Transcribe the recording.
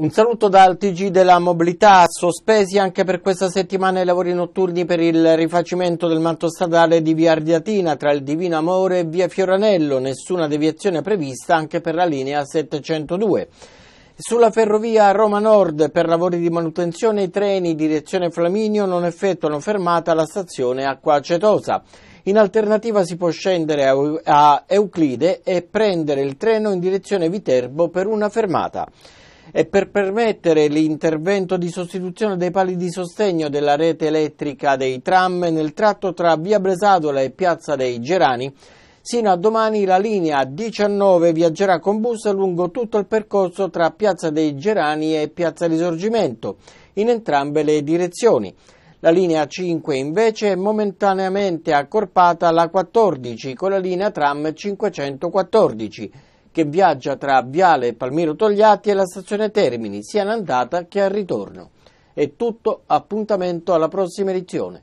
Un saluto dal TG della mobilità, sospesi anche per questa settimana i lavori notturni per il rifacimento del manto stradale di Via Ardiatina tra il Divino Amore e Via Fioranello, nessuna deviazione prevista anche per la linea 702. Sulla ferrovia Roma Nord per lavori di manutenzione i treni direzione Flaminio non effettuano fermata alla stazione Acqua Acetosa. In alternativa si può scendere a Euclide e prendere il treno in direzione Viterbo per una fermata e per permettere l'intervento di sostituzione dei pali di sostegno della rete elettrica dei tram nel tratto tra via Bresadola e piazza dei Gerani. Sino a domani la linea 19 viaggerà con bus lungo tutto il percorso tra piazza dei Gerani e piazza Risorgimento, in entrambe le direzioni. La linea 5 invece è momentaneamente accorpata alla 14 con la linea tram 514 che viaggia tra Viale Palmiro Togliatti e la stazione Termini, sia in andata che al ritorno. È tutto, appuntamento alla prossima edizione.